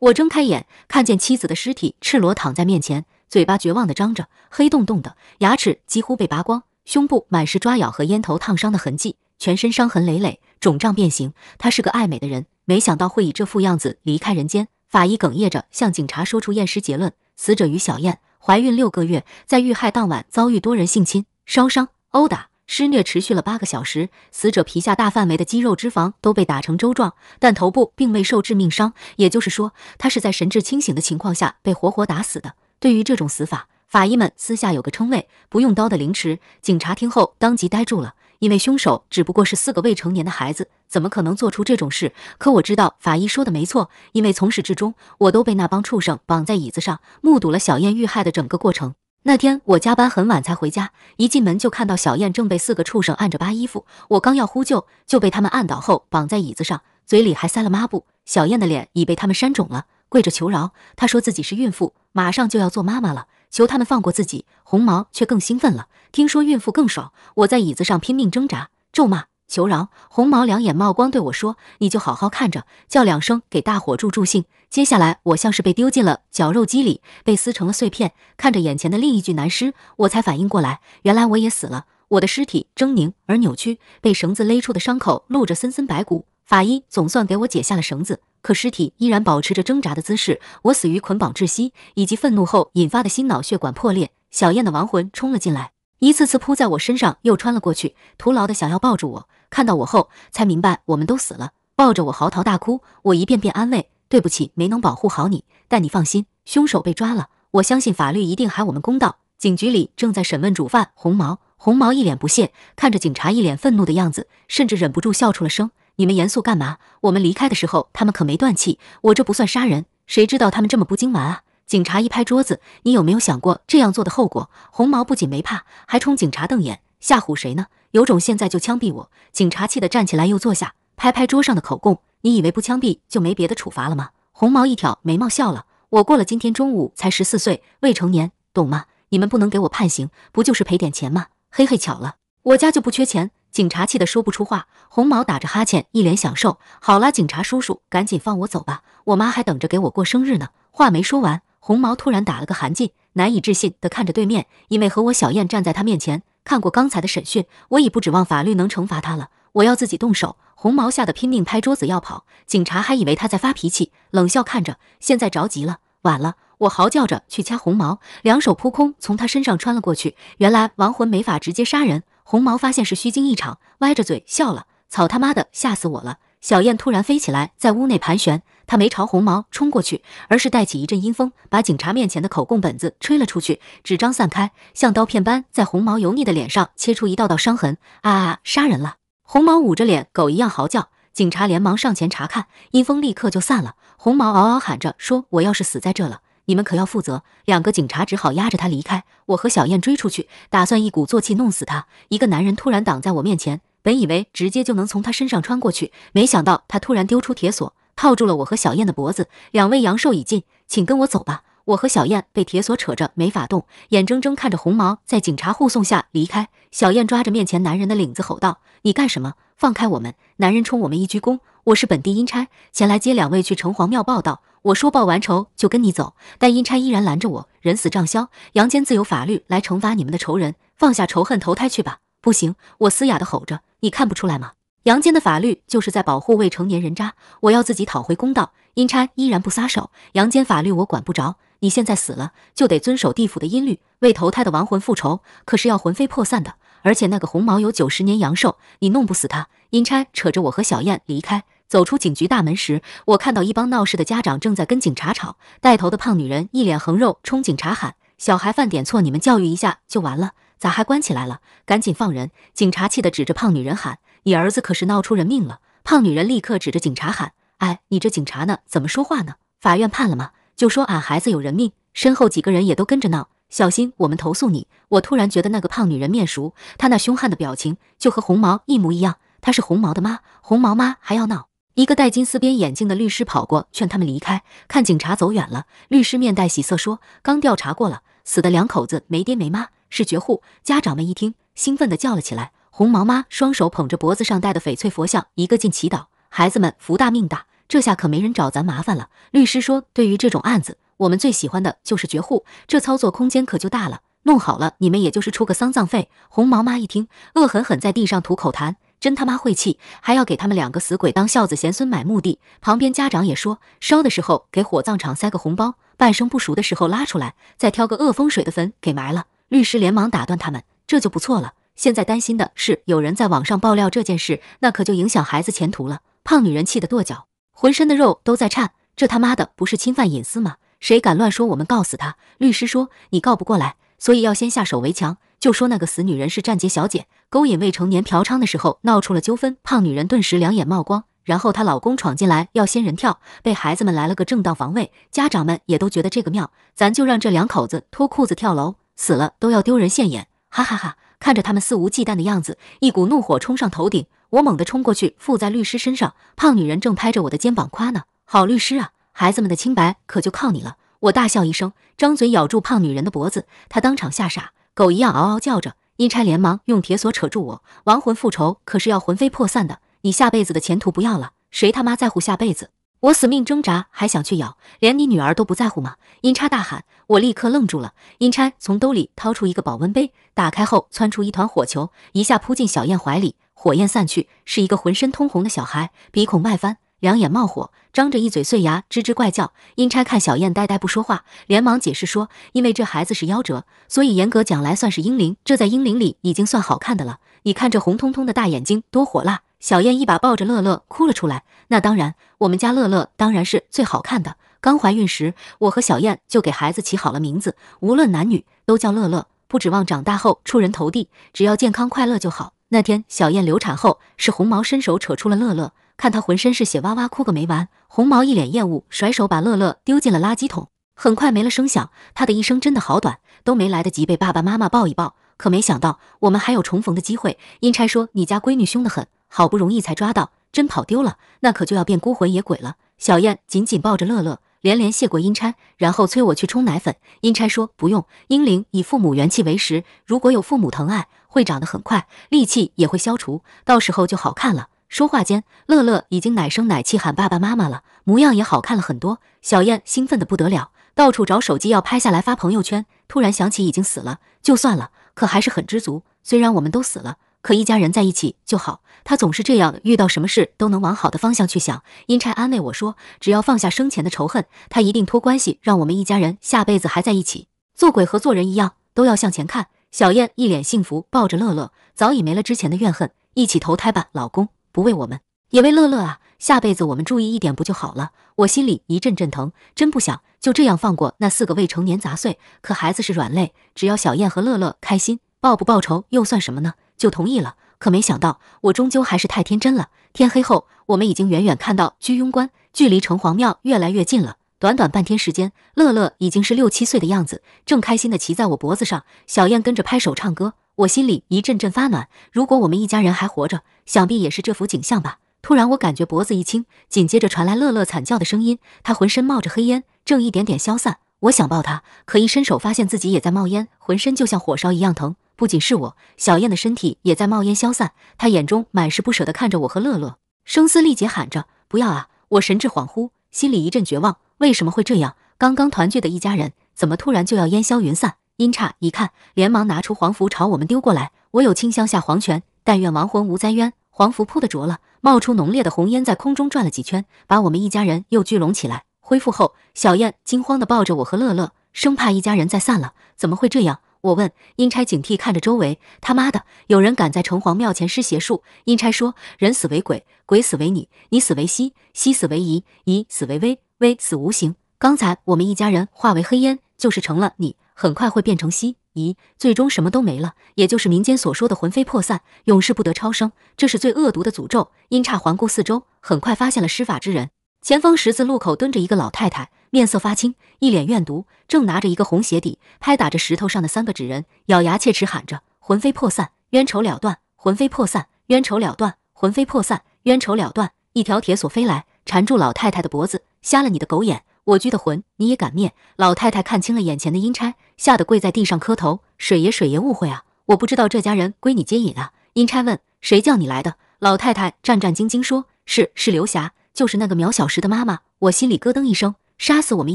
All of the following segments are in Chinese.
我睁开眼，看见妻子的尸体赤裸躺在面前，嘴巴绝望地张着，黑洞洞的牙齿几乎被拔光，胸部满是抓咬和烟头烫伤的痕迹，全身伤痕累累，肿胀变形。他是个爱美的人，没想到会以这副样子离开人间。法医哽咽着向警察说出验尸结论：死者于小燕，怀孕六个月，在遇害当晚遭遇多人性侵、烧伤、殴打。施虐持续了八个小时，死者皮下大范围的肌肉脂肪都被打成粥状，但头部并未受致命伤，也就是说，他是在神志清醒的情况下被活活打死的。对于这种死法，法医们私下有个称谓——不用刀的凌迟。警察听后当即呆住了，因为凶手只不过是四个未成年的孩子，怎么可能做出这种事？可我知道，法医说的没错，因为从始至终，我都被那帮畜生绑在椅子上，目睹了小燕遇害的整个过程。那天我加班很晚才回家，一进门就看到小燕正被四个畜生按着扒衣服，我刚要呼救，就被他们按倒后绑在椅子上，嘴里还塞了抹布。小燕的脸已被他们扇肿了，跪着求饶，她说自己是孕妇，马上就要做妈妈了，求他们放过自己。红毛却更兴奋了，听说孕妇更爽。我在椅子上拼命挣扎，咒骂。求饶！红毛两眼冒光对我说：“你就好好看着，叫两声，给大伙助助兴。”接下来，我像是被丢进了绞肉机里，被撕成了碎片。看着眼前的另一具男尸，我才反应过来，原来我也死了。我的尸体狰狞而扭曲，被绳子勒出的伤口露着森森白骨。法医总算给我解下了绳子，可尸体依然保持着挣扎的姿势。我死于捆绑窒息以及愤怒后引发的心脑血管破裂。小燕的亡魂冲了进来，一次次扑在我身上，又穿了过去，徒劳地想要抱住我。看到我后，才明白我们都死了，抱着我嚎啕大哭。我一遍遍安慰：“对不起，没能保护好你。”但你放心，凶手被抓了，我相信法律一定还我们公道。警局里正在审问主犯红毛，红毛一脸不屑看着警察，一脸愤怒的样子，甚至忍不住笑出了声：“你们严肃干嘛？我们离开的时候他们可没断气，我这不算杀人，谁知道他们这么不经玩啊？”警察一拍桌子：“你有没有想过这样做的后果？”红毛不仅没怕，还冲警察瞪眼。吓唬谁呢？有种现在就枪毙我！警察气得站起来又坐下，拍拍桌上的口供。你以为不枪毙就没别的处罚了吗？红毛一挑眉毛笑了。我过了今天中午才十四岁，未成年，懂吗？你们不能给我判刑，不就是赔点钱吗？嘿嘿，巧了，我家就不缺钱。警察气得说不出话。红毛打着哈欠，一脸享受。好啦，警察叔叔，赶紧放我走吧，我妈还等着给我过生日呢。话没说完，红毛突然打了个寒噤，难以置信地看着对面，因为和我小燕站在他面前。看过刚才的审讯，我已不指望法律能惩罚他了。我要自己动手。红毛吓得拼命拍桌子要跑，警察还以为他在发脾气，冷笑看着。现在着急了，晚了！我嚎叫着去掐红毛，两手扑空，从他身上穿了过去。原来亡魂没法直接杀人。红毛发现是虚惊一场，歪着嘴笑了：“草他妈的，吓死我了！”小燕突然飞起来，在屋内盘旋。她没朝红毛冲过去，而是带起一阵阴风，把警察面前的口供本子吹了出去。纸张散开，像刀片般在红毛油腻的脸上切出一道道伤痕。啊！杀人了！红毛捂着脸，狗一样嚎叫。警察连忙上前查看，阴风立刻就散了。红毛嗷嗷喊着说：“我要是死在这了，你们可要负责。”两个警察只好压着他离开。我和小燕追出去，打算一鼓作气弄死他。一个男人突然挡在我面前。本以为直接就能从他身上穿过去，没想到他突然丢出铁锁，套住了我和小燕的脖子。两位阳寿已尽，请跟我走吧。我和小燕被铁锁扯着没法动，眼睁睁看着红毛在警察护送下离开。小燕抓着面前男人的领子吼道：“你干什么？放开我们！”男人冲我们一鞠躬：“我是本地阴差，前来接两位去城隍庙报道。我说报完仇就跟你走，但阴差依然拦着我。人死账消，阳间自有法律来惩罚你们的仇人。放下仇恨，投胎去吧。”不行！我嘶哑的吼着：“你看不出来吗？阳间的法律就是在保护未成年人渣，我要自己讨回公道。”阴差依然不撒手。阳间法律我管不着，你现在死了就得遵守地府的阴律，为投胎的亡魂复仇，可是要魂飞魄散的。而且那个红毛有九十年阳寿，你弄不死他。阴差扯着我和小燕离开，走出警局大门时，我看到一帮闹事的家长正在跟警察吵，带头的胖女人一脸横肉，冲警察喊：“小孩犯点错，你们教育一下就完了。”咋还关起来了？赶紧放人！警察气得指着胖女人喊：“你儿子可是闹出人命了！”胖女人立刻指着警察喊：“哎，你这警察呢？怎么说话呢？”法院判了吗？就说俺孩子有人命。身后几个人也都跟着闹，小心我们投诉你。我突然觉得那个胖女人面熟，她那凶悍的表情就和红毛一模一样。她是红毛的妈，红毛妈还要闹。一个戴金丝边眼镜的律师跑过劝他们离开。看警察走远了，律师面带喜色说：“刚调查过了，死的两口子没爹没妈。”是绝户，家长们一听，兴奋地叫了起来。红毛妈双手捧着脖子上戴的翡翠佛像，一个劲祈祷：孩子们福大命大，这下可没人找咱麻烦了。律师说，对于这种案子，我们最喜欢的就是绝户，这操作空间可就大了。弄好了，你们也就是出个丧葬费。红毛妈一听，恶狠狠在地上吐口痰：真他妈晦气，还要给他们两个死鬼当孝子贤孙买墓地。旁边家长也说，烧的时候给火葬场塞个红包，半生不熟的时候拉出来，再挑个恶风水的坟给埋了。律师连忙打断他们，这就不错了。现在担心的是有人在网上爆料这件事，那可就影响孩子前途了。胖女人气得跺脚，浑身的肉都在颤。这他妈的不是侵犯隐私吗？谁敢乱说，我们告死他！律师说：“你告不过来，所以要先下手为强，就说那个死女人是站姐小姐，勾引未成年嫖娼的时候闹出了纠纷。”胖女人顿时两眼冒光，然后她老公闯进来要仙人跳，被孩子们来了个正当防卫，家长们也都觉得这个妙，咱就让这两口子脱裤子跳楼。死了都要丢人现眼，哈哈哈！看着他们肆无忌惮的样子，一股怒火冲上头顶，我猛地冲过去，附在律师身上。胖女人正拍着我的肩膀夸呢：“好律师啊，孩子们的清白可就靠你了。”我大笑一声，张嘴咬住胖女人的脖子，她当场吓傻，狗一样嗷嗷叫着。阴差连忙用铁锁扯住我，亡魂复仇可是要魂飞魄散的，你下辈子的前途不要了，谁他妈在乎下辈子？我死命挣扎，还想去咬，连你女儿都不在乎吗？阴差大喊，我立刻愣住了。阴差从兜里掏出一个保温杯，打开后窜出一团火球，一下扑进小燕怀里。火焰散去，是一个浑身通红的小孩，鼻孔外翻，两眼冒火，张着一嘴碎牙，吱吱怪叫。阴差看小燕呆呆不说话，连忙解释说，因为这孩子是夭折，所以严格讲来算是婴灵，这在婴灵里已经算好看的了。你看这红彤彤的大眼睛，多火辣！小燕一把抱着乐乐哭了出来。那当然，我们家乐乐当然是最好看的。刚怀孕时，我和小燕就给孩子起好了名字，无论男女都叫乐乐。不指望长大后出人头地，只要健康快乐就好。那天小燕流产后，是红毛伸手扯出了乐乐，看她浑身是血，哇哇哭个没完。红毛一脸厌恶，甩手把乐乐丢进了垃圾桶。很快没了声响，他的一生真的好短，都没来得及被爸爸妈妈抱一抱。可没想到，我们还有重逢的机会。阴差说：“你家闺女凶得很。”好不容易才抓到，真跑丢了，那可就要变孤魂野鬼了。小燕紧紧抱着乐乐，连连谢过阴差，然后催我去冲奶粉。阴差说：“不用，婴灵以父母元气为食，如果有父母疼爱，会长得很快，戾气也会消除，到时候就好看了。”说话间，乐乐已经奶声奶气喊爸爸妈妈了，模样也好看了很多。小燕兴奋得不得了，到处找手机要拍下来发朋友圈。突然想起已经死了，就算了，可还是很知足。虽然我们都死了。可一家人在一起就好，他总是这样，遇到什么事都能往好的方向去想。阴差安慰我说：“只要放下生前的仇恨，他一定托关系让我们一家人下辈子还在一起。”做鬼和做人一样，都要向前看。小燕一脸幸福，抱着乐乐，早已没了之前的怨恨，一起投胎吧，老公，不为我们，也为乐乐啊。下辈子我们注意一点不就好了？我心里一阵阵疼，真不想就这样放过那四个未成年杂碎。可孩子是软肋，只要小燕和乐乐开心，报不报仇又算什么呢？就同意了，可没想到我终究还是太天真了。天黑后，我们已经远远看到居庸关，距离城隍庙越来越近了。短短半天时间，乐乐已经是六七岁的样子，正开心地骑在我脖子上，小燕跟着拍手唱歌。我心里一阵阵发暖。如果我们一家人还活着，想必也是这幅景象吧。突然，我感觉脖子一轻，紧接着传来乐乐惨叫的声音，他浑身冒着黑烟，正一点点消散。我想抱他，可一伸手发现自己也在冒烟，浑身就像火烧一样疼。不仅是我，小燕的身体也在冒烟消散。她眼中满是不舍的看着我和乐乐，声嘶力竭喊着：“不要啊！”我神志恍惚，心里一阵绝望。为什么会这样？刚刚团聚的一家人，怎么突然就要烟消云散？阴差一看，连忙拿出黄符朝我们丢过来。我有清香下黄泉，但愿亡魂无灾冤。黄符扑的着了，冒出浓烈的红烟，在空中转了几圈，把我们一家人又聚拢起来。恢复后，小燕惊慌的抱着我和乐乐，生怕一家人再散了。怎么会这样？我问阴差，警惕看着周围，他妈的，有人敢在城隍庙前施邪术！阴差说：人死为鬼，鬼死为你，你死为息，息死为夷，夷死为威，威死无形。刚才我们一家人化为黑烟，就是成了你，很快会变成息夷，最终什么都没了，也就是民间所说的魂飞魄散，永世不得超生，这是最恶毒的诅咒。阴差环顾四周，很快发现了施法之人。前方十字路口蹲着一个老太太，面色发青，一脸怨毒，正拿着一个红鞋底拍打着石头上的三个纸人，咬牙切齿喊着：“魂飞魄散，冤仇了断！魂飞魄散，冤仇了断！魂飞魄散，冤仇了断！”一条铁索飞来，缠住老太太的脖子。瞎了你的狗眼！我拘的魂，你也敢灭？老太太看清了眼前的阴差，吓得跪在地上磕头：“水爷，水爷，误会啊！我不知道这家人归你接引啊！”阴差问：“谁叫你来的？”老太太战战兢兢说：“是是，刘霞。”就是那个苗小时的妈妈，我心里咯噔一声，杀死我们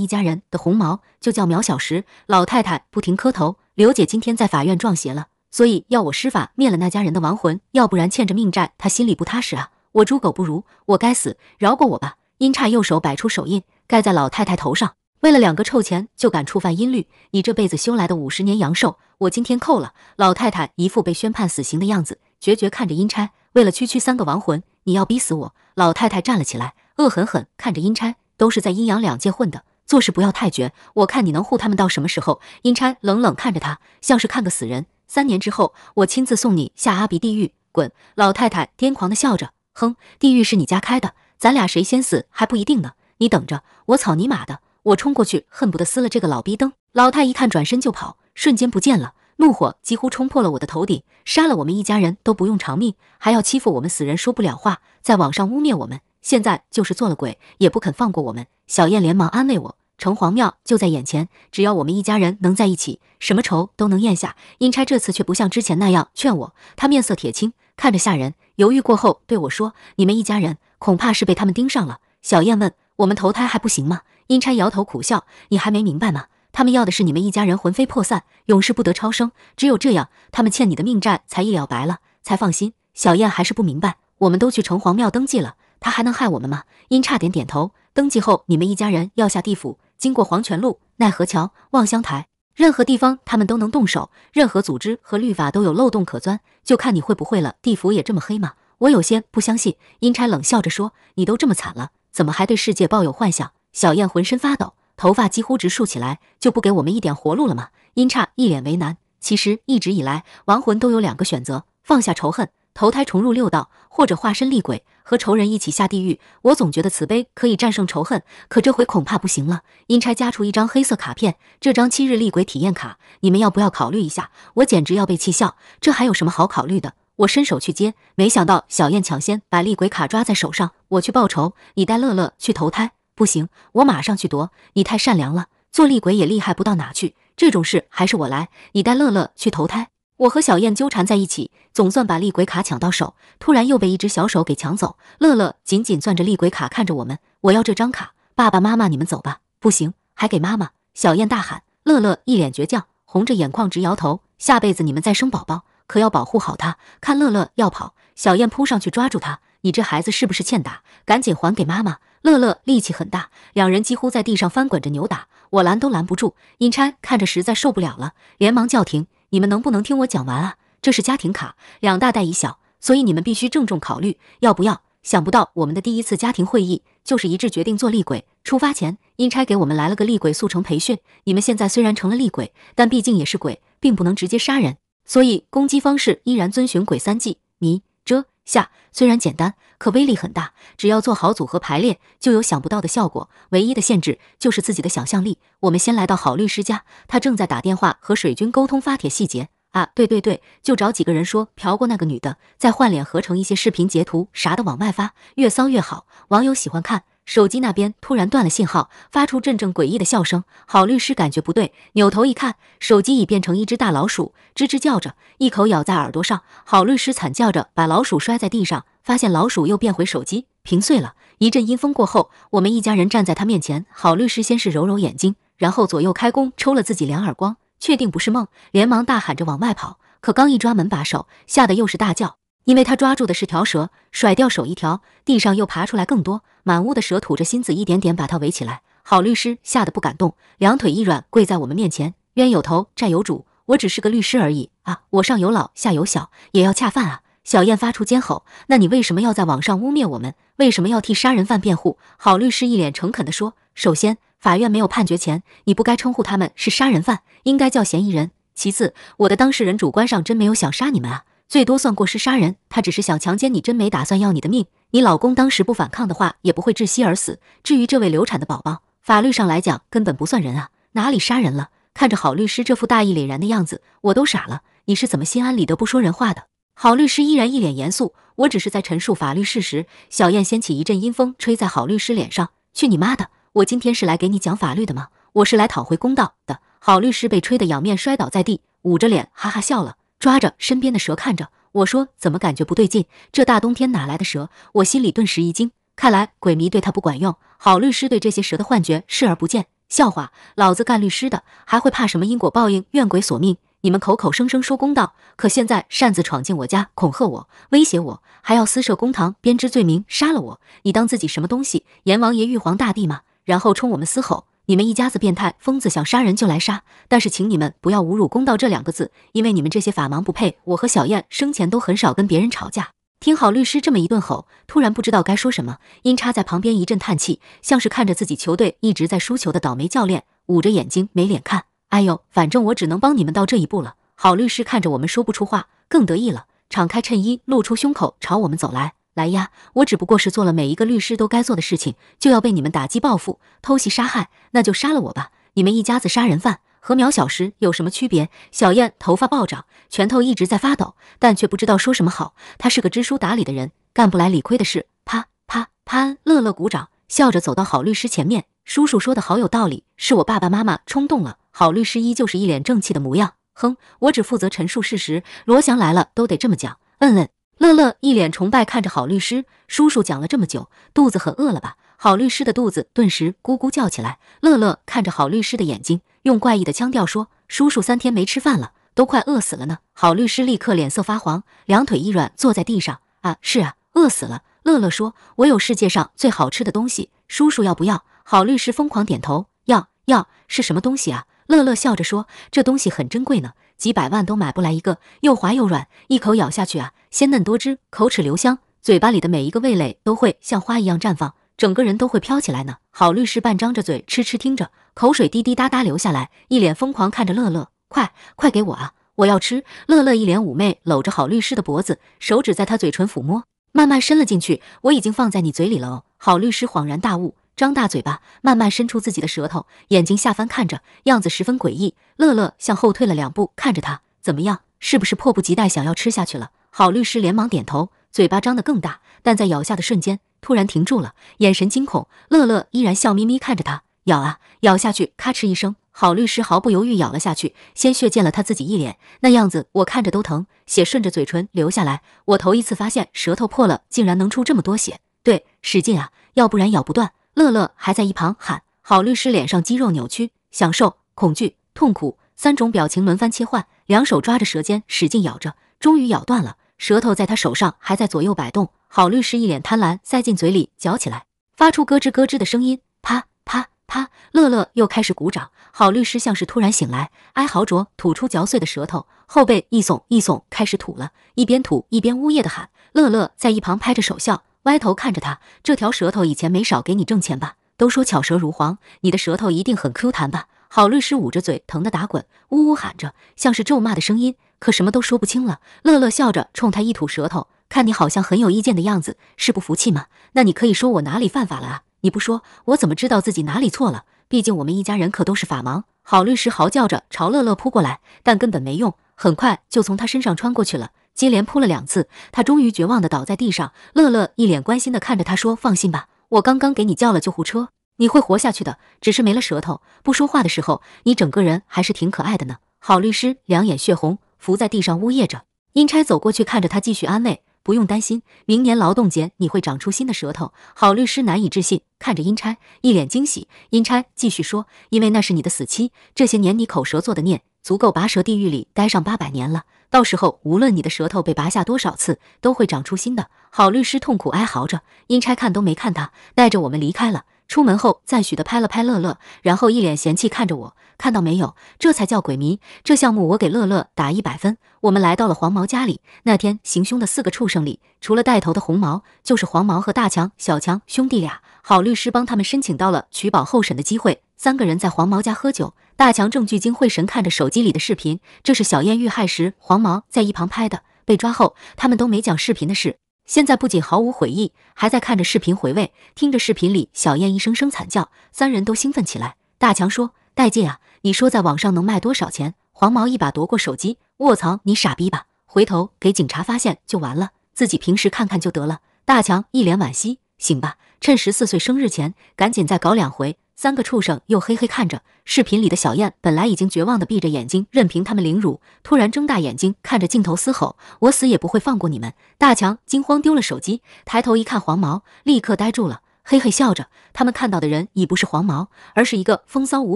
一家人的红毛就叫苗小时。老太太不停磕头，刘姐今天在法院撞邪了，所以要我施法灭了那家人的亡魂，要不然欠着命债，她心里不踏实啊。我猪狗不如，我该死，饶过我吧。阴差右手摆出手印，盖在老太太头上。为了两个臭钱就敢触犯阴律，你这辈子修来的五十年阳寿，我今天扣了。老太太一副被宣判死刑的样子，决绝看着阴差，为了区区三个亡魂。你要逼死我！老太太站了起来，恶狠狠看着阴差，都是在阴阳两界混的，做事不要太绝。我看你能护他们到什么时候？阴差冷冷看着他，像是看个死人。三年之后，我亲自送你下阿鼻地狱！滚！老太太癫狂的笑着，哼，地狱是你家开的，咱俩谁先死还不一定呢。你等着，我草你妈的！我冲过去，恨不得撕了这个老逼灯。老太一看，转身就跑，瞬间不见了。怒火几乎冲破了我的头顶，杀了我们一家人都不用偿命，还要欺负我们死人说不了话，在网上污蔑我们。现在就是做了鬼，也不肯放过我们。小燕连忙安慰我，城隍庙就在眼前，只要我们一家人能在一起，什么仇都能咽下。阴差这次却不像之前那样劝我，他面色铁青，看着吓人，犹豫过后对我说：“你们一家人恐怕是被他们盯上了。”小燕问：“我们投胎还不行吗？”阴差摇头苦笑：“你还没明白吗？”他们要的是你们一家人魂飞魄散，永世不得超生。只有这样，他们欠你的命债才一了百了，才放心。小燕还是不明白，我们都去城隍庙登记了，他还能害我们吗？阴差点点头。登记后，你们一家人要下地府，经过黄泉路、奈何桥、望乡台，任何地方他们都能动手，任何组织和律法都有漏洞可钻，就看你会不会了。地府也这么黑吗？我有些不相信。阴差冷笑着说：“你都这么惨了，怎么还对世界抱有幻想？”小燕浑身发抖。头发几乎直竖起来，就不给我们一点活路了吗？阴差一脸为难。其实一直以来，亡魂都有两个选择：放下仇恨，投胎重入六道；或者化身厉鬼，和仇人一起下地狱。我总觉得慈悲可以战胜仇恨，可这回恐怕不行了。阴差夹出一张黑色卡片，这张七日厉鬼体验卡，你们要不要考虑一下？我简直要被气笑，这还有什么好考虑的？我伸手去接，没想到小燕抢先把厉鬼卡抓在手上。我去报仇，你带乐乐去投胎。不行，我马上去夺！你太善良了，做厉鬼也厉害不到哪去。这种事还是我来，你带乐乐去投胎。我和小燕纠缠在一起，总算把厉鬼卡抢到手，突然又被一只小手给抢走。乐乐紧紧攥着厉鬼卡，看着我们：“我要这张卡，爸爸妈妈你们走吧。”不行，还给妈妈！小燕大喊。乐乐一脸倔强，红着眼眶直摇头：“下辈子你们再生宝宝，可要保护好他。”看乐乐要跑，小燕扑上去抓住他：“你这孩子是不是欠打？赶紧还给妈妈！”乐乐力气很大，两人几乎在地上翻滚着扭打，我拦都拦不住。阴差看着实在受不了了，连忙叫停：“你们能不能听我讲完啊？这是家庭卡，两大袋一小，所以你们必须郑重考虑要不要。”想不到我们的第一次家庭会议就是一致决定做厉鬼。出发前，阴差给我们来了个厉鬼速成培训。你们现在虽然成了厉鬼，但毕竟也是鬼，并不能直接杀人，所以攻击方式依然遵循鬼三计：迷、遮。下虽然简单，可威力很大。只要做好组合排列，就有想不到的效果。唯一的限制就是自己的想象力。我们先来到郝律师家，他正在打电话和水军沟通发帖细节啊！对对对，就找几个人说嫖过那个女的，再换脸合成一些视频截图啥的往外发，越骚越好，网友喜欢看。手机那边突然断了信号，发出阵阵诡异的笑声。郝律师感觉不对，扭头一看，手机已变成一只大老鼠，吱吱叫着，一口咬在耳朵上。郝律师惨叫着把老鼠摔在地上，发现老鼠又变回手机，屏碎了。一阵阴风过后，我们一家人站在他面前。郝律师先是揉揉眼睛，然后左右开弓抽了自己两耳光，确定不是梦，连忙大喊着往外跑。可刚一抓门把手，吓得又是大叫。因为他抓住的是条蛇，甩掉手一条，地上又爬出来更多，满屋的蛇吐着芯子，一点点把他围起来。郝律师吓得不敢动，两腿一软，跪在我们面前。冤有头，债有主，我只是个律师而已啊！我上有老，下有小，也要恰饭啊！小燕发出尖吼：“那你为什么要在网上污蔑我们？为什么要替杀人犯辩护？”郝律师一脸诚恳地说：“首先，法院没有判决前，你不该称呼他们是杀人犯，应该叫嫌疑人。其次，我的当事人主观上真没有想杀你们啊。”最多算过失杀人，他只是想强奸你，真没打算要你的命。你老公当时不反抗的话，也不会窒息而死。至于这位流产的宝宝，法律上来讲根本不算人啊，哪里杀人了？看着郝律师这副大义凛然的样子，我都傻了。你是怎么心安理得不说人话的？郝律师依然一脸严肃，我只是在陈述法律事实。小燕掀起一阵阴风，吹在郝律师脸上，去你妈的！我今天是来给你讲法律的吗？我是来讨回公道的。郝律师被吹得仰面摔倒在地，捂着脸哈哈笑了。抓着身边的蛇看着我说：“怎么感觉不对劲？这大冬天哪来的蛇？”我心里顿时一惊，看来鬼迷对他不管用。好律师对这些蛇的幻觉视而不见，笑话！老子干律师的还会怕什么因果报应、怨鬼索命？你们口口声声说公道，可现在擅自闯进我家，恐吓我、威胁我，还要私设公堂，编织罪名，杀了我！你当自己什么东西？阎王爷、玉皇大帝吗？然后冲我们嘶吼。你们一家子变态疯子，想杀人就来杀！但是请你们不要侮辱“公道”这两个字，因为你们这些法盲不配。我和小燕生前都很少跟别人吵架。听好，律师这么一顿吼，突然不知道该说什么。阴差在旁边一阵叹气，像是看着自己球队一直在输球的倒霉教练，捂着眼睛没脸看。哎呦，反正我只能帮你们到这一步了。好律师看着我们说不出话，更得意了，敞开衬衣露出胸口，朝我们走来。来呀！我只不过是做了每一个律师都该做的事情，就要被你们打击报复、偷袭杀害？那就杀了我吧！你们一家子杀人犯，和苗小石有什么区别？小燕头发暴涨，拳头一直在发抖，但却不知道说什么好。她是个知书达理的人，干不来理亏的事。啪啪啪！乐乐鼓掌，笑着走到郝律师前面。叔叔说的好有道理，是我爸爸妈妈冲动了。郝律师依旧是一脸正气的模样。哼，我只负责陈述事实。罗翔来了都得这么讲。嗯嗯。乐乐一脸崇拜看着郝律师叔叔讲了这么久，肚子很饿了吧？郝律师的肚子顿时咕咕叫起来。乐乐看着郝律师的眼睛，用怪异的腔调说：“叔叔三天没吃饭了，都快饿死了呢。”郝律师立刻脸色发黄，两腿一软，坐在地上。“啊，是啊，饿死了。”乐乐说：“我有世界上最好吃的东西，叔叔要不要？”郝律师疯狂点头：“要要！”是什么东西啊？乐乐笑着说：“这东西很珍贵呢。”几百万都买不来一个又滑又软，一口咬下去啊，鲜嫩多汁，口齿留香，嘴巴里的每一个味蕾都会像花一样绽放，整个人都会飘起来呢。郝律师半张着嘴，痴痴听着，口水滴滴答答流下来，一脸疯狂看着乐乐，快快给我啊，我要吃！乐乐一脸妩媚，搂着郝律师的脖子，手指在他嘴唇抚摸，慢慢伸了进去，我已经放在你嘴里了哦。郝律师恍然大悟。张大嘴巴，慢慢伸出自己的舌头，眼睛下翻看着，样子十分诡异。乐乐向后退了两步，看着他，怎么样？是不是迫不及待想要吃下去了？郝律师连忙点头，嘴巴张得更大，但在咬下的瞬间突然停住了，眼神惊恐。乐乐依然笑眯眯看着他，咬啊，咬下去，咔哧一声。郝律师毫不犹豫咬了下去，鲜血溅了他自己一脸，那样子我看着都疼。血顺着嘴唇流下来，我头一次发现舌头破了竟然能出这么多血。对，使劲啊，要不然咬不断。乐乐还在一旁喊，郝律师脸上肌肉扭曲，享受、恐惧、痛苦三种表情轮番切换，两手抓着舌尖使劲咬着，终于咬断了，舌头在他手上还在左右摆动。郝律师一脸贪婪，塞进嘴里嚼起来，发出咯吱咯吱的声音，啪啪啪！乐乐又开始鼓掌。郝律师像是突然醒来，哀嚎着吐出嚼碎的舌头，后背一耸一耸，开始吐了，一边吐一边呜咽的喊。乐乐在一旁拍着手笑。歪头看着他，这条舌头以前没少给你挣钱吧？都说巧舌如簧，你的舌头一定很 Q 弹吧？郝律师捂着嘴，疼得打滚，呜呜喊着，像是咒骂的声音，可什么都说不清了。乐乐笑着冲他一吐舌头，看你好像很有意见的样子，是不服气吗？那你可以说我哪里犯法了啊？你不说，我怎么知道自己哪里错了？毕竟我们一家人可都是法盲。郝律师嚎叫着朝乐乐扑过来，但根本没用，很快就从他身上穿过去了。接连扑了两次，他终于绝望地倒在地上。乐乐一脸关心地看着他，说：“放心吧，我刚刚给你叫了救护车，你会活下去的。只是没了舌头，不说话的时候，你整个人还是挺可爱的呢。”郝律师两眼血红，伏在地上呜咽着。阴差走过去看着他，继续安慰：“不用担心，明年劳动节你会长出新的舌头。”郝律师难以置信看着阴差，一脸惊喜。阴差继续说：“因为那是你的死期，这些年你口舌做的孽，足够拔舌地狱里待上八百年了。”到时候，无论你的舌头被拔下多少次，都会长出新的。郝律师痛苦哀嚎着，阴差看都没看他，带着我们离开了。出门后，赞许地拍了拍乐乐，然后一脸嫌弃看着我，看到没有？这才叫鬼迷。这项目我给乐乐打一百分。我们来到了黄毛家里。那天行凶的四个畜生里，除了带头的红毛，就是黄毛和大强、小强兄弟俩。郝律师帮他们申请到了取保候审的机会。三个人在黄毛家喝酒，大强正聚精会神看着手机里的视频，这是小燕遇害时黄毛在一旁拍的。被抓后，他们都没讲视频的事，现在不仅毫无悔意，还在看着视频回味，听着视频里小燕一声声惨叫，三人都兴奋起来。大强说：“带劲啊，你说在网上能卖多少钱？”黄毛一把夺过手机：“卧槽，你傻逼吧？回头给警察发现就完了，自己平时看看就得了。”大强一脸惋惜：“行吧，趁十四岁生日前，赶紧再搞两回。”三个畜生又嘿嘿看着视频里的小燕，本来已经绝望的闭着眼睛，任凭他们凌辱，突然睁大眼睛看着镜头嘶吼：“我死也不会放过你们！”大强惊慌丢了手机，抬头一看，黄毛立刻呆住了，嘿嘿笑着。他们看到的人已不是黄毛，而是一个风骚无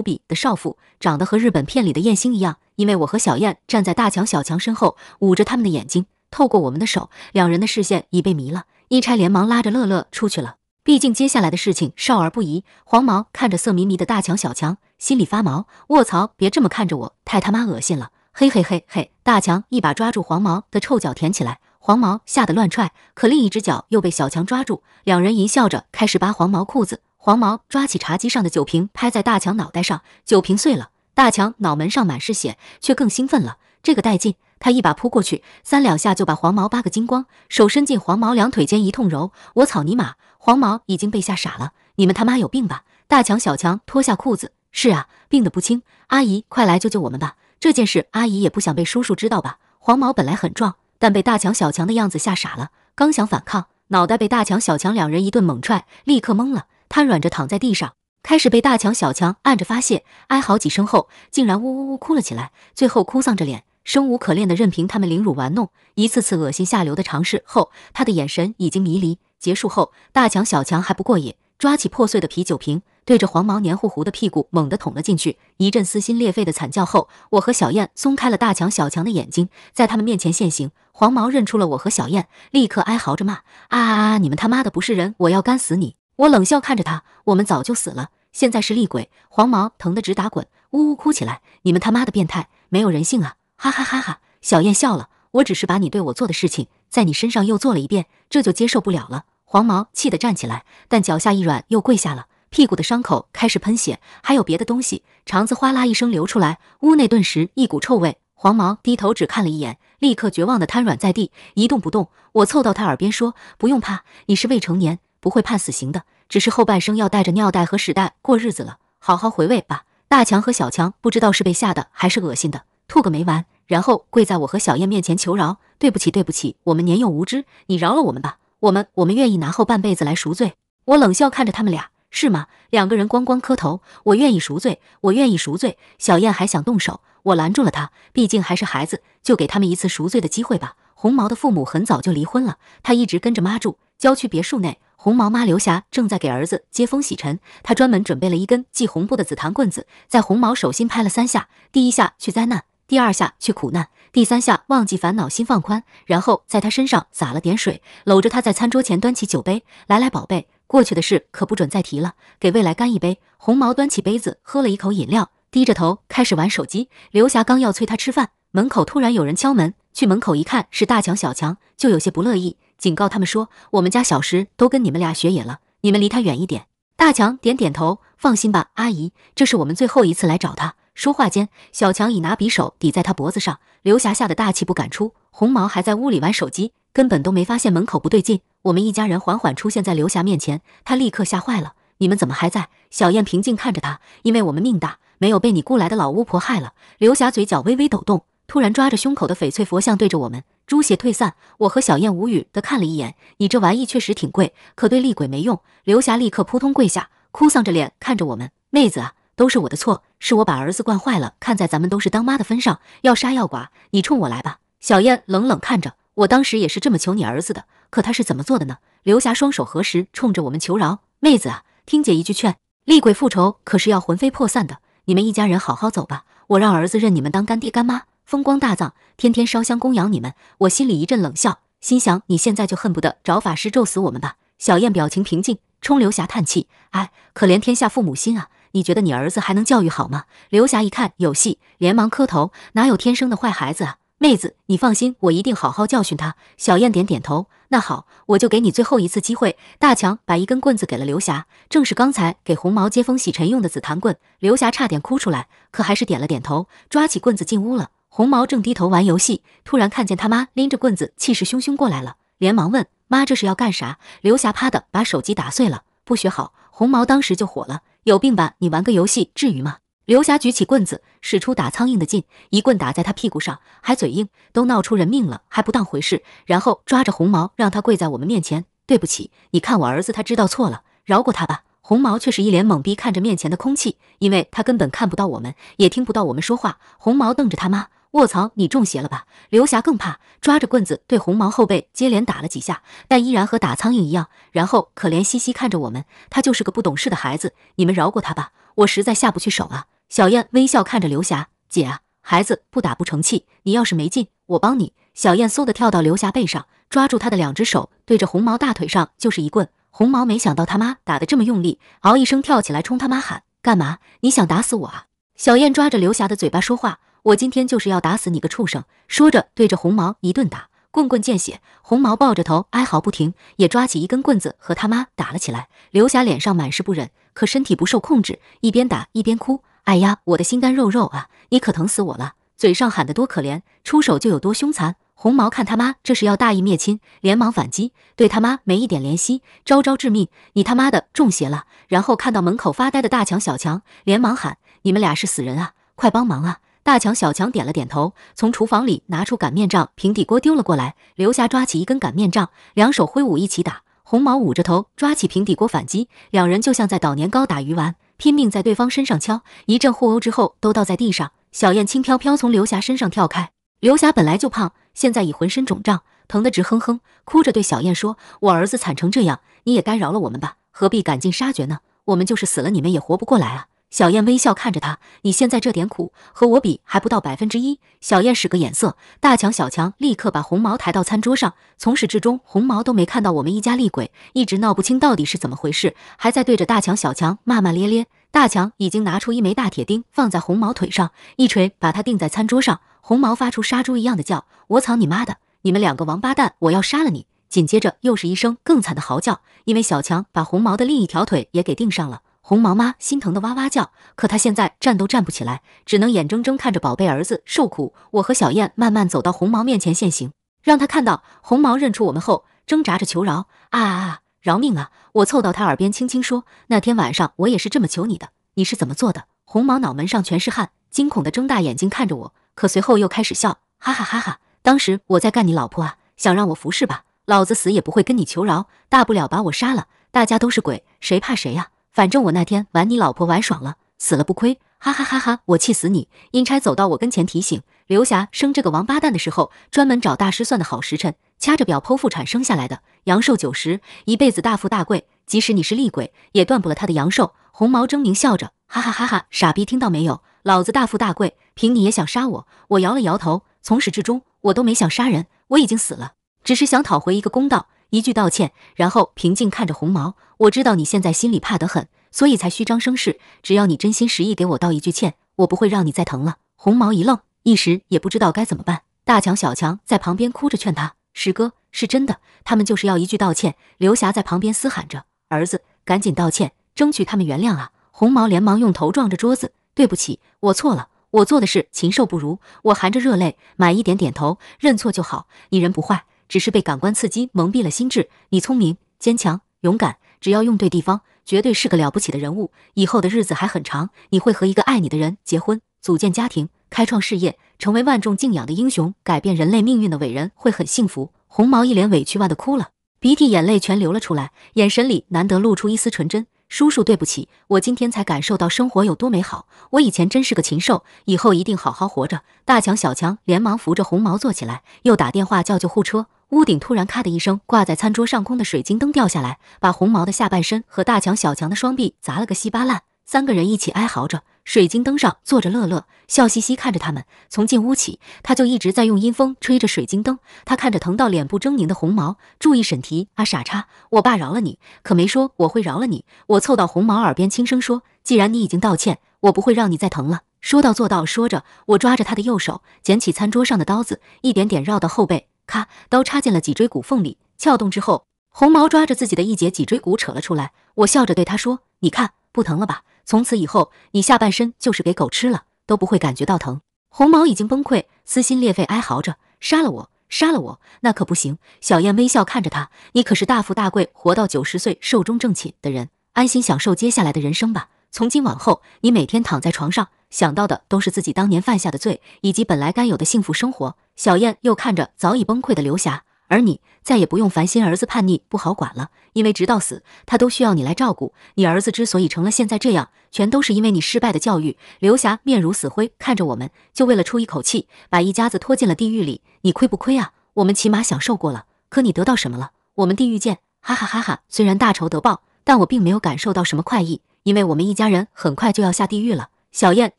比的少妇，长得和日本片里的艳星一样。因为我和小燕站在大强、小强身后，捂着他们的眼睛，透过我们的手，两人的视线已被迷了。一差连忙拉着乐乐出去了。毕竟接下来的事情少儿不宜。黄毛看着色迷迷的大强、小强，心里发毛。卧槽，别这么看着我，太他妈恶心了！嘿嘿嘿嘿！大强一把抓住黄毛的臭脚舔起来，黄毛吓得乱踹，可另一只脚又被小强抓住，两人淫笑着开始扒黄毛裤子。黄毛抓起茶几上的酒瓶拍在大强脑袋上，酒瓶碎了，大强脑门上满是血，却更兴奋了。这个带劲！他一把扑过去，三两下就把黄毛扒个精光，手伸进黄毛两腿间一通揉。我草泥马！黄毛已经被吓傻了，你们他妈有病吧？大强、小强脱下裤子。是啊，病得不轻。阿姨，快来救救我们吧！这件事，阿姨也不想被叔叔知道吧？黄毛本来很壮，但被大强、小强的样子吓傻了，刚想反抗，脑袋被大强、小强两人一顿猛踹，立刻懵了，瘫软着躺在地上，开始被大强、小强按着发泄，哀嚎几声后，竟然呜呜呜哭了起来，最后哭丧着脸。生无可恋的，任凭他们凌辱玩弄，一次次恶心下流的尝试后，他的眼神已经迷离。结束后，大强、小强还不过瘾，抓起破碎的啤酒瓶，对着黄毛黏糊糊的屁股猛地捅了进去。一阵撕心裂肺的惨叫后，我和小燕松开了大强、小强的眼睛，在他们面前现形。黄毛认出了我和小燕，立刻哀嚎着骂：“啊啊啊！你们他妈的不是人，我要干死你！”我冷笑看着他：“我们早就死了，现在是厉鬼。”黄毛疼得直打滚，呜呜哭起来：“你们他妈的变态，没有人性啊！”哈哈哈！哈小燕笑了。我只是把你对我做的事情，在你身上又做了一遍，这就接受不了了。黄毛气得站起来，但脚下一软又跪下了，屁股的伤口开始喷血，还有别的东西，肠子哗啦一声流出来，屋内顿时一股臭味。黄毛低头只看了一眼，立刻绝望的瘫软在地，一动不动。我凑到他耳边说：“不用怕，你是未成年，不会判死刑的，只是后半生要带着尿袋和屎袋过日子了，好好回味吧。”大强和小强不知道是被吓的还是恶心的。吐个没完，然后跪在我和小燕面前求饶：“对不起，对不起，我们年幼无知，你饶了我们吧，我们我们愿意拿后半辈子来赎罪。”我冷笑看着他们俩，是吗？两个人咣咣磕头，我愿意赎罪，我愿意赎罪。小燕还想动手，我拦住了她，毕竟还是孩子，就给他们一次赎罪的机会吧。红毛的父母很早就离婚了，他一直跟着妈住。郊区别墅内，红毛妈刘霞正在给儿子接风洗尘，她专门准备了一根系红布的紫檀棍子，在红毛手心拍了三下，第一下去灾难。第二下去苦难，第三下忘记烦恼，心放宽。然后在他身上洒了点水，搂着他在餐桌前端起酒杯，来来，宝贝，过去的事可不准再提了，给未来干一杯。红毛端起杯子喝了一口饮料，低着头开始玩手机。刘霞刚要催他吃饭，门口突然有人敲门。去门口一看，是大强、小强，就有些不乐意，警告他们说：“我们家小石都跟你们俩学野了，你们离他远一点。”大强点点头，放心吧，阿姨，这是我们最后一次来找他。说话间，小强已拿匕首抵在他脖子上，刘霞吓得大气不敢出。红毛还在屋里玩手机，根本都没发现门口不对劲。我们一家人缓缓出现在刘霞面前，他立刻吓坏了：“你们怎么还在？”小燕平静看着他，因为我们命大，没有被你雇来的老巫婆害了。刘霞嘴角微微抖动，突然抓着胸口的翡翠佛像对着我们。朱邪退散，我和小燕无语地看了一眼，你这玩意确实挺贵，可对厉鬼没用。刘霞立刻扑通跪下，哭丧着脸看着我们：“妹子啊！”都是我的错，是我把儿子惯坏了。看在咱们都是当妈的份上，要杀要剐，你冲我来吧！小燕冷冷看着，我当时也是这么求你儿子的，可他是怎么做的呢？刘霞双手合十，冲着我们求饶：“妹子啊，听姐一句劝，厉鬼复仇可是要魂飞魄散的。你们一家人好好走吧，我让儿子认你们当干爹干妈，风光大葬，天天烧香供养你们。”我心里一阵冷笑，心想你现在就恨不得找法师咒死我们吧。小燕表情平静，冲刘霞叹气：“哎，可怜天下父母心啊。”你觉得你儿子还能教育好吗？刘霞一看有戏，连忙磕头。哪有天生的坏孩子啊？妹子，你放心，我一定好好教训他。小燕点点头。那好，我就给你最后一次机会。大强把一根棍子给了刘霞，正是刚才给红毛接风洗尘用的紫檀棍。刘霞差点哭出来，可还是点了点头，抓起棍子进屋了。红毛正低头玩游戏，突然看见他妈拎着棍子气势汹汹过来了，连忙问妈这是要干啥？刘霞啪的把手机打碎了，不学好。红毛当时就火了。有病吧！你玩个游戏至于吗？刘霞举起棍子，使出打苍蝇的劲，一棍打在他屁股上，还嘴硬，都闹出人命了还不当回事。然后抓着红毛，让他跪在我们面前。对不起，你看我儿子他知道错了，饶过他吧。红毛却是一脸懵逼，看着面前的空气，因为他根本看不到我们，也听不到我们说话。红毛瞪着他妈。卧槽！你中邪了吧？刘霞更怕，抓着棍子对红毛后背接连打了几下，但依然和打苍蝇一样。然后可怜兮兮看着我们，他就是个不懂事的孩子，你们饶过他吧。我实在下不去手啊。小燕微笑看着刘霞姐啊，孩子不打不成器，你要是没劲，我帮你。小燕嗖的跳到刘霞背上，抓住她的两只手，对着红毛大腿上就是一棍。红毛没想到他妈打得这么用力，嗷一声跳起来冲他妈喊：干嘛？你想打死我啊？小燕抓着刘霞的嘴巴说话。我今天就是要打死你个畜生！说着，对着红毛一顿打，棍棍见血。红毛抱着头哀嚎不停，也抓起一根棍子和他妈打了起来。刘霞脸上满是不忍，可身体不受控制，一边打一边哭：“哎呀，我的心肝肉肉啊，你可疼死我了！”嘴上喊得多可怜，出手就有多凶残。红毛看他妈这是要大义灭亲，连忙反击，对他妈没一点怜惜，招招致命。你他妈的中邪了！然后看到门口发呆的大强、小强，连忙喊：“你们俩是死人啊，快帮忙啊！”大强、小强点了点头，从厨房里拿出擀面杖、平底锅丢了过来。刘霞抓起一根擀面杖，两手挥舞，一起打。红毛捂着头，抓起平底锅反击。两人就像在捣年糕打鱼丸，拼命在对方身上敲。一阵互殴之后，都倒在地上。小燕轻飘飘从刘霞身上跳开。刘霞本来就胖，现在已浑身肿胀，疼得直哼哼，哭着对小燕说：“我儿子惨成这样，你也该饶了我们吧？何必赶尽杀绝呢？我们就是死了，你们也活不过来啊！”小燕微笑看着他，你现在这点苦和我比还不到百分之一。小燕使个眼色，大强、小强立刻把红毛抬到餐桌上。从始至终，红毛都没看到我们一家厉鬼，一直闹不清到底是怎么回事，还在对着大强、小强骂骂咧咧。大强已经拿出一枚大铁钉，放在红毛腿上，一锤把他钉在餐桌上。红毛发出杀猪一样的叫：“我操你妈的！你们两个王八蛋，我要杀了你！”紧接着又是一声更惨的嚎叫，因为小强把红毛的另一条腿也给钉上了。红毛妈心疼的哇哇叫，可她现在站都站不起来，只能眼睁睁看着宝贝儿子受苦。我和小燕慢慢走到红毛面前现行，让他看到。红毛认出我们后，挣扎着求饶：“啊啊，啊，饶命啊！”我凑到他耳边轻轻说：“那天晚上我也是这么求你的，你是怎么做的？”红毛脑门上全是汗，惊恐的睁大眼睛看着我，可随后又开始笑：“哈哈哈哈！当时我在干你老婆啊，想让我服侍吧？老子死也不会跟你求饶，大不了把我杀了，大家都是鬼，谁怕谁呀？”反正我那天玩你老婆玩爽了，死了不亏，哈哈哈哈！我气死你！阴差走到我跟前提醒，刘霞生这个王八蛋的时候，专门找大师算的好时辰，掐着表剖腹产生下来的，阳寿九十，一辈子大富大贵。即使你是厉鬼，也断不了他的阳寿。红毛狰狞笑着，哈哈哈哈！傻逼，听到没有？老子大富大贵，凭你也想杀我？我摇了摇头，从始至终我都没想杀人，我已经死了，只是想讨回一个公道。一句道歉，然后平静看着红毛。我知道你现在心里怕得很，所以才虚张声势。只要你真心实意给我道一句歉，我不会让你再疼了。红毛一愣，一时也不知道该怎么办。大强、小强在旁边哭着劝他：“师哥，是真的，他们就是要一句道歉。”刘霞在旁边嘶喊着：“儿子，赶紧道歉，争取他们原谅啊！”红毛连忙用头撞着桌子：“对不起，我错了，我做的事禽兽不如。”我含着热泪，满意点点头认错就好。你人不坏。只是被感官刺激蒙蔽了心智。你聪明、坚强、勇敢，只要用对地方，绝对是个了不起的人物。以后的日子还很长，你会和一个爱你的人结婚，组建家庭，开创事业，成为万众敬仰的英雄，改变人类命运的伟人，会很幸福。红毛一脸委屈哇的哭了，鼻涕眼泪全流了出来，眼神里难得露出一丝纯真。叔叔，对不起，我今天才感受到生活有多美好。我以前真是个禽兽，以后一定好好活着。大强、小强连忙扶着红毛坐起来，又打电话叫救护车。屋顶突然咔的一声，挂在餐桌上空的水晶灯掉下来，把红毛的下半身和大强、小强的双臂砸了个稀巴烂。三个人一起哀嚎着。水晶灯上坐着乐乐，笑嘻嘻看着他们。从进屋起，他就一直在用阴风吹着水晶灯。他看着疼到脸部狰狞的红毛，注意审题啊，傻叉！我爸饶了你，可没说我会饶了你。我凑到红毛耳边轻声说：“既然你已经道歉，我不会让你再疼了。”说到做到。说着，我抓着他的右手，捡起餐桌上的刀子，一点点绕到后背。咔，刀插进了脊椎骨缝里，撬动之后，红毛抓着自己的一节脊椎骨扯了出来。我笑着对他说：“你看，不疼了吧？从此以后，你下半身就是给狗吃了都不会感觉到疼。”红毛已经崩溃，撕心裂肺哀嚎着：“杀了我，杀了我！那可不行！”小燕微笑看着他：“你可是大富大贵，活到九十岁寿终正寝的人，安心享受接下来的人生吧。从今往后，你每天躺在床上。”想到的都是自己当年犯下的罪，以及本来该有的幸福生活。小燕又看着早已崩溃的刘霞，而你再也不用烦心儿子叛逆不好管了，因为直到死，他都需要你来照顾。你儿子之所以成了现在这样，全都是因为你失败的教育。刘霞面如死灰，看着我们，就为了出一口气，把一家子拖进了地狱里，你亏不亏啊？我们起码享受过了，可你得到什么了？我们地狱见！哈哈哈哈！虽然大仇得报，但我并没有感受到什么快意，因为我们一家人很快就要下地狱了。小燕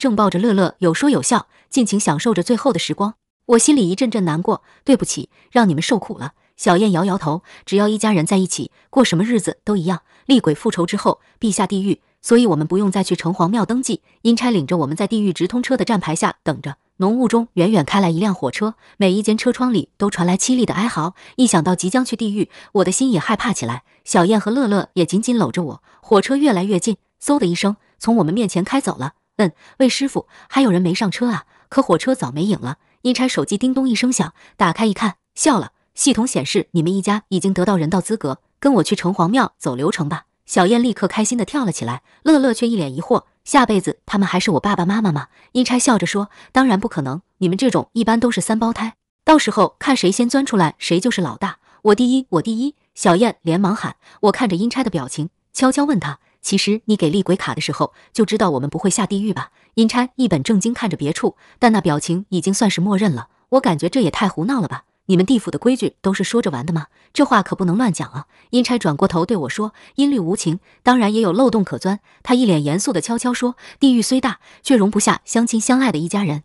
正抱着乐乐，有说有笑，尽情享受着最后的时光。我心里一阵阵难过，对不起，让你们受苦了。小燕摇摇头，只要一家人在一起，过什么日子都一样。厉鬼复仇之后，必下地狱，所以我们不用再去城隍庙登记。阴差领着我们在地狱直通车的站牌下等着。浓雾中，远远开来一辆火车，每一间车窗里都传来凄厉的哀嚎。一想到即将去地狱，我的心也害怕起来。小燕和乐乐也紧紧搂着我。火车越来越近，嗖的一声，从我们面前开走了。嗯，魏师傅，还有人没上车啊？可火车早没影了。阴差手机叮咚一声响，打开一看，笑了。系统显示你们一家已经得到人道资格，跟我去城隍庙走流程吧。小燕立刻开心地跳了起来，乐乐却一脸疑惑：下辈子他们还是我爸爸妈妈吗？阴差笑着说：当然不可能，你们这种一般都是三胞胎，到时候看谁先钻出来，谁就是老大。我第一，我第一！小燕连忙喊。我看着阴差的表情，悄悄问他。其实你给厉鬼卡的时候就知道我们不会下地狱吧？阴差一本正经看着别处，但那表情已经算是默认了。我感觉这也太胡闹了吧？你们地府的规矩都是说着玩的吗？这话可不能乱讲啊！阴差转过头对我说：“阴律无情，当然也有漏洞可钻。”他一脸严肃的悄悄说：“地狱虽大，却容不下相亲相爱的一家人。”